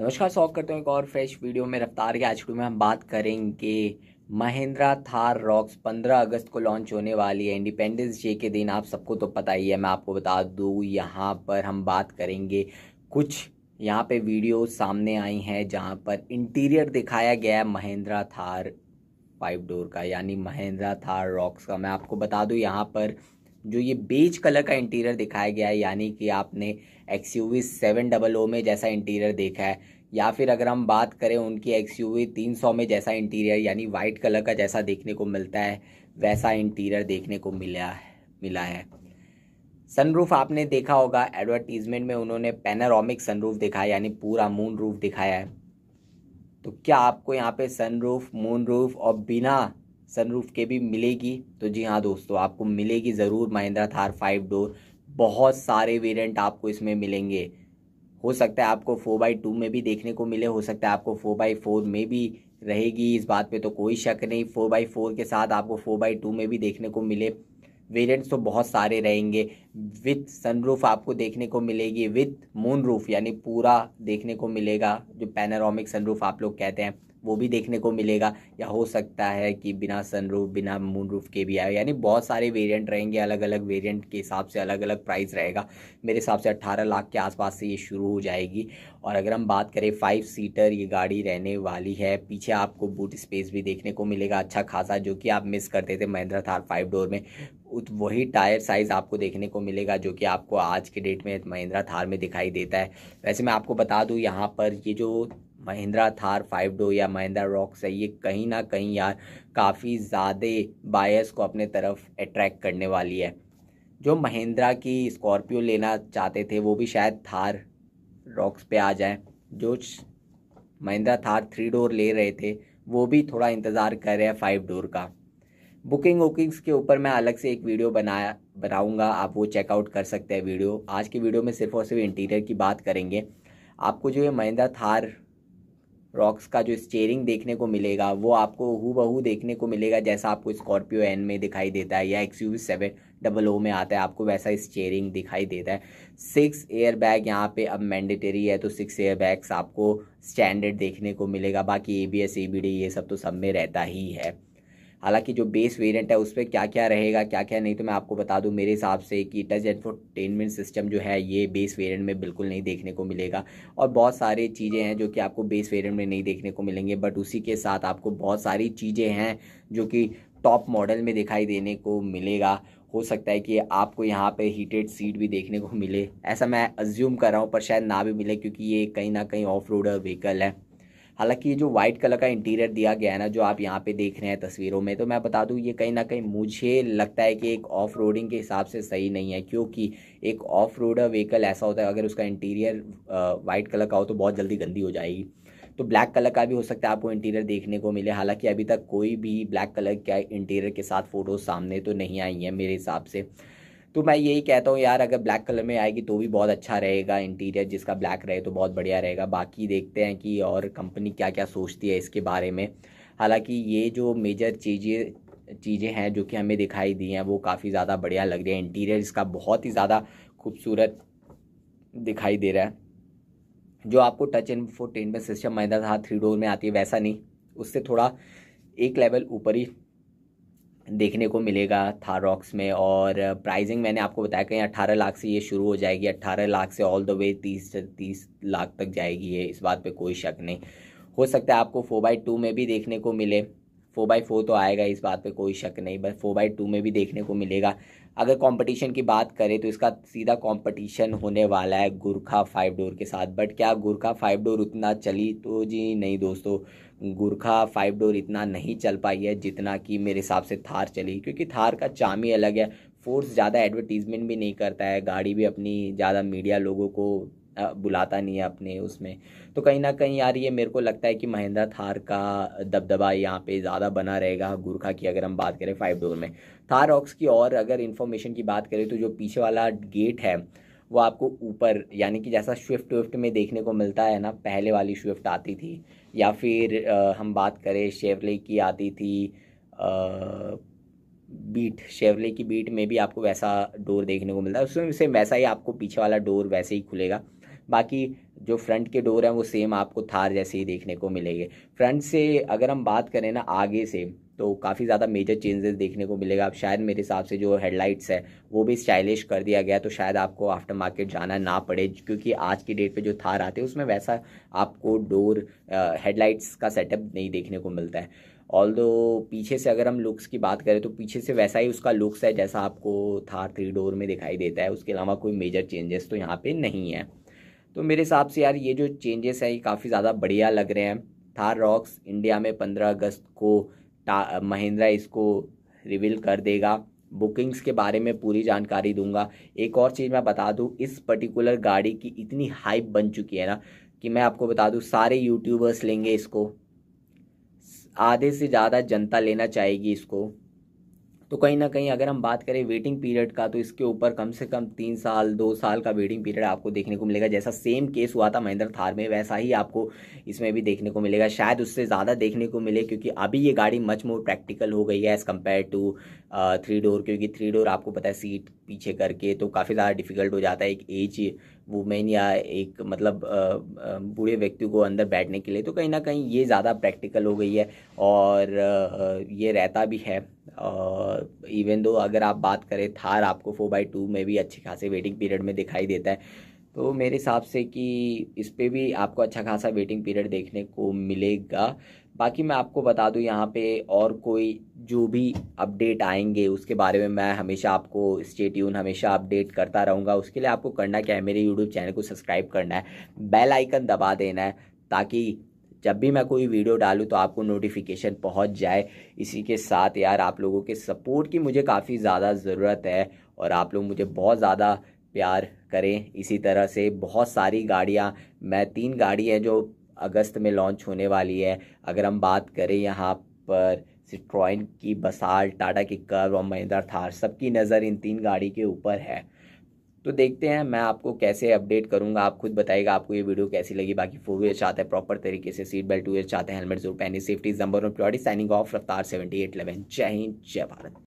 नमस्कार स्वागत करते हैं एक और फ्रेश वीडियो में रफ्तार के आज में हम बात करेंगे महिंद्रा थार रॉक्स 15 अगस्त को लॉन्च होने वाली है इंडिपेंडेंस डे के दिन आप सबको तो पता ही है मैं आपको बता दूँ यहाँ पर हम बात करेंगे कुछ यहाँ पे वीडियो सामने आई हैं जहाँ पर इंटीरियर दिखाया गया है महिंद्रा थार फाइव डोर का यानी महिंद्रा थार रॉक्स का मैं आपको बता दूँ यहाँ पर जो ये बेज कलर का इंटीरियर दिखाया गया है यानी कि आपने X U V seven double O में जैसा इंटीरियर देखा है या फिर अगर हम बात करें उनकी एक्स यू वी तीन सौ में जैसा इंटीरियर यानी वाइट कलर का जैसा देखने को मिलता है वैसा इंटीरियर देखने को मिला है मिला है सनरूफ आपने देखा होगा एडवर्टीजमेंट में उन्होंने पैनारोमिक सनरूफ दिखाया यानी पूरा मून रूफ दिखाया है तो क्या आपको यहाँ पे सनरूफ मून रूफ और बिना सनरूफ के भी मिलेगी तो जी हाँ दोस्तों आपको मिलेगी ज़रूर महिंद्रा थार फाइव डोर बहुत सारे वेरिएंट आपको इसमें मिलेंगे हो सकता है आपको फोर बाई टू में भी देखने को मिले हो सकता है आपको फोर बाई फोर में भी रहेगी इस बात पे तो कोई शक नहीं फोर बाई फोर के साथ आपको फोर बाई टू में भी देखने को मिले वेरिएंट्स तो बहुत सारे रहेंगे विथ सनरूफ आपको देखने को मिलेगी विथ मून रूफ यानी पूरा देखने को मिलेगा जो पैनारोमिक सनरूफ आप लोग कहते हैं वो भी देखने को मिलेगा या हो सकता है कि बिना सनरूफ बिना मून रूफ के भी आए यानी बहुत सारे वेरिएंट रहेंगे अलग अलग वेरिएंट के हिसाब से अलग अलग प्राइस रहेगा मेरे हिसाब से 18 लाख के आसपास से ये शुरू हो जाएगी और अगर हम बात करें फाइव सीटर ये गाड़ी रहने वाली है पीछे आपको बूट स्पेस भी देखने को मिलेगा अच्छा खासा जो कि आप मिस करते थे महिंद्रा थार फाइव डोर में वही टायर साइज़ आपको देखने को मिलेगा जो कि आपको आज के डेट में महिंद्रा थार में दिखाई देता है वैसे मैं आपको बता दूँ यहाँ पर ये जो महिंद्रा थार फाइव डो या महिंद्रा रॉक्स है ये कहीं ना कहीं यार काफ़ी ज़्यादा बायर्स को अपने तरफ अट्रैक्ट करने वाली है जो महिंद्रा की स्कॉर्पियो लेना चाहते थे वो भी शायद थार रॉक्स पे आ जाए जो महिंद्रा थार थ्री डोर ले रहे थे वो भी थोड़ा इंतज़ार कर रहे हैं फाइव डोर का बुकिंग वुकिंग्स के ऊपर मैं अलग से एक वीडियो बनाया बनाऊंगा आप वो चेकआउट कर सकते हैं वीडियो आज की वीडियो में सिर्फ और सिर्फ इंटीरियर की बात करेंगे आपको जो ये महिंद्रा थार रॉक्स का जो स्टेयरिंग देखने को मिलेगा वो आपको हु बहू देखने को मिलेगा जैसा आपको स्कॉर्पियो एन में दिखाई देता है या X U seven double O में आता है आपको वैसा स्टेयरिंग दिखाई देता है सिक्स एयर बैग यहाँ पे अब मैंडेटरी है तो सिक्स एयर बैग्स आपको स्टैंडर्ड देखने को मिलेगा बाकी A B S A B D ये सब तो सब में रहता ही है हालांकि जो बेस वेरिएंट है उस पर क्या क्या रहेगा क्या क्या नहीं तो मैं आपको बता दूं मेरे हिसाब से कि टच एंटरटेनमेंट सिस्टम जो है ये बेस वेरिएंट में बिल्कुल नहीं देखने को मिलेगा और बहुत सारी चीज़ें हैं जो कि आपको बेस वेरियंट में नहीं देखने को मिलेंगे बट उसी के साथ आपको बहुत सारी चीज़ें हैं जो कि टॉप मॉडल में दिखाई देने को मिलेगा हो सकता है कि आपको यहाँ पे हीटेड सीट भी देखने को मिले ऐसा मैं अज्यूम कर रहा हूँ पर शायद ना भी मिले क्योंकि ये कहीं ना कहीं ऑफ रोड व्हीकल है हालांकि ये जो वाइट कलर का इंटीरियर दिया गया है ना जो आप यहाँ पे देख रहे हैं तस्वीरों में तो मैं बता दूँ ये कहीं ना कहीं मुझे लगता है कि एक ऑफ रोडिंग के हिसाब से सही नहीं है क्योंकि एक ऑफ रोडर व्हीकल ऐसा होता है अगर उसका इंटीरियर वाइट कलर का हो तो बहुत जल्दी गंदी हो जाएगी तो ब्लैक कलर का भी हो सकता है आपको इंटीरियर देखने को मिले हालांकि अभी तक कोई भी ब्लैक कलर का इंटीरियर के साथ फ़ोटो सामने तो नहीं आई है मेरे हिसाब से तो मैं यही कहता हूँ यार अगर ब्लैक कलर में आएगी तो भी बहुत अच्छा रहेगा इंटीरियर जिसका ब्लैक रहे तो बहुत बढ़िया रहेगा बाकी देखते हैं कि और कंपनी क्या क्या सोचती है इसके बारे में हालांकि ये जो मेजर चीज़ें चीज़ें हैं जो कि हमें दिखाई दी हैं वो काफ़ी ज़्यादा बढ़िया लग रही है इंटीरियर इसका बहुत ही ज़्यादा खूबसूरत दिखाई दे रहा है जो आपको टच एंड फोर टेन में सिस्टम महिंदा था थ्री डोर में आती है वैसा नहीं उससे थोड़ा एक लेवल ऊपर ही देखने को मिलेगा थारॉक्स में और प्राइसिंग मैंने आपको बताया कहीं अट्ठारह लाख से ये शुरू हो जाएगी अट्ठारह लाख से ऑल द वे तीस तीस लाख तक जाएगी ये इस बात पे कोई शक नहीं हो सकता है आपको फोर बाई टू में भी देखने को मिले फोर बाई फोर तो आएगा इस बात पे कोई शक नहीं बस फोर बाई टू में भी देखने को मिलेगा अगर कंपटीशन की बात करें तो इसका सीधा कंपटीशन होने वाला है गुरखा फाइव डोर के साथ बट क्या गुरखा फाइव डोर उतना चली तो जी नहीं दोस्तों गुरखा फाइव डोर इतना नहीं चल पाई है जितना कि मेरे हिसाब से थार चली क्योंकि थार का चाम ही अलग है फोर्स ज़्यादा एडवर्टीज़मेंट भी नहीं करता है गाड़ी भी अपनी ज़्यादा मीडिया लोगों को बुलाता नहीं है अपने उसमें तो कहीं ना कहीं यार ये मेरे को लगता है कि महिंद्रा थार का दबदबा यहाँ पे ज़्यादा बना रहेगा गुरखा की अगर हम बात करें फाइव डोर में थार ऑक्स की और अगर इन्फॉर्मेशन की बात करें तो जो पीछे वाला गेट है वो आपको ऊपर यानी कि जैसा स्विफ्ट विफ्ट में देखने को मिलता है ना पहले वाली स्विफ्ट आती थी या फिर आ, हम बात करें शेवले की आती थी आ, बीट शेवले की बीट में भी आपको वैसा डोर देखने को मिलता है उसमें से वैसा ही आपको पीछे वाला डोर वैसे ही खुलेगा बाकी जो फ्रंट के डोर हैं वो सेम आपको थार जैसे ही देखने को मिलेंगे फ्रंट से अगर हम बात करें ना आगे से तो काफ़ी ज़्यादा मेजर चेंजेस देखने को मिलेगा अब शायद मेरे हिसाब से जो हेडलाइट्स है वो भी स्टाइलिश कर दिया गया तो शायद आपको आफ्टर मार्केट जाना ना पड़े क्योंकि आज की डेट पे जो थार आते हैं उसमें वैसा आपको डोर हेडलाइट्स का सेटअप नहीं देखने को मिलता है ऑल दो पीछे से अगर हम लुक्स की बात करें तो पीछे से वैसा ही उसका लुक्स है जैसा आपको थार थ्री डोर में दिखाई देता है उसके अलावा कोई मेजर चेंजेस तो यहाँ पर नहीं है तो मेरे हिसाब से यार ये जो चेंजेस हैं ये काफ़ी ज़्यादा बढ़िया लग रहे हैं थार रॉक्स इंडिया में पंद्रह अगस्त को महिंद्रा इसको रिवील कर देगा बुकिंग्स के बारे में पूरी जानकारी दूंगा एक और चीज़ मैं बता दूँ इस पर्टिकुलर गाड़ी की इतनी हाइप बन चुकी है ना कि मैं आपको बता दूँ सारे यूट्यूबर्स लेंगे इसको आधे से ज़्यादा जनता लेना चाहेगी इसको तो कहीं ना कहीं अगर हम बात करें वेटिंग पीरियड का तो इसके ऊपर कम से कम तीन साल दो साल का वेटिंग पीरियड आपको देखने को मिलेगा जैसा सेम केस हुआ था महिंद्रा थार में वैसा ही आपको इसमें भी देखने को मिलेगा शायद उससे ज़्यादा देखने को मिले क्योंकि अभी ये गाड़ी मच मोर प्रैक्टिकल हो गई है as compare to three door क्योंकि थ्री डोर आपको पता है सीट पीछे करके तो काफ़ी ज़्यादा डिफिकल्ट हो जाता है एक एज वुमेन या एक मतलब बूढ़े व्यक्ति को अंदर बैठने के लिए तो कहीं ना कहीं ये ज़्यादा प्रैक्टिकल हो गई है और ये रहता भी है इवन uh, दो अगर आप बात करें थार आपको फोर बाई टू में भी अच्छी खासे वेटिंग पीरियड में दिखाई देता है तो मेरे हिसाब से कि इस पर भी आपको अच्छा खासा वेटिंग पीरियड देखने को मिलेगा बाकी मैं आपको बता दूं यहाँ पे और कोई जो भी अपडेट आएंगे उसके बारे में मैं हमेशा आपको स्टेट हमेशा अपडेट करता रहूँगा उसके लिए आपको करना क्या है मेरे यूट्यूब चैनल को सब्सक्राइब करना है बेल आइकन दबा देना है ताकि जब भी मैं कोई वीडियो डालूँ तो आपको नोटिफिकेशन पहुँच जाए इसी के साथ यार आप लोगों के सपोर्ट की मुझे काफ़ी ज़्यादा ज़रूरत है और आप लोग मुझे बहुत ज़्यादा प्यार करें इसी तरह से बहुत सारी गाड़ियाँ मैं तीन गाड़ी हैं जो अगस्त में लॉन्च होने वाली है अगर हम बात करें यहाँ पर सिट्रॉइन की बसाल टाटा की कर्व और महिंद्रा थार सबकी नज़र इन तीन गाड़ी के ऊपर है तो देखते हैं मैं आपको कैसे अपडेट करूँगा आप खुद बताइएगा आपको ये वीडियो कैसी लगी बाकी फोर व्हीलर चाहते हैं प्रॉपर तरीके से सीट बेल्ट टू व्हीलर चाहते हैं हेलमेट जरूर पहनी सेफ्टी नंबर और प्योरिटी साइनिंग ऑफ रफ्तार सेवेंटी एट इलेवन जय हिंद जय भारत